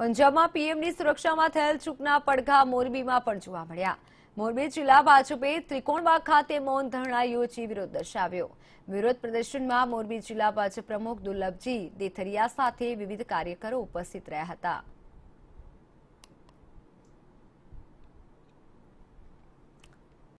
પંજાબમાં પીએમની સુરક્ષામાં થયેલ ચૂકના પડઘા મોરબીમાં પણ જોવા મળ્યા મોરબી જિલ્લા ભાજપે ત્રિકોણબાગ ખાતે મૌન ધરણા યોજી વિરોધ દર્શાવ્યો વિરોધ પ્રદર્શનમાં મોરબી જિલ્લા ભાજપ પ્રમુખ દુર્લભજી દેથરિયા સાથે વિવિધ કાર્યકરો ઉપસ્થિત રહ્યા હતા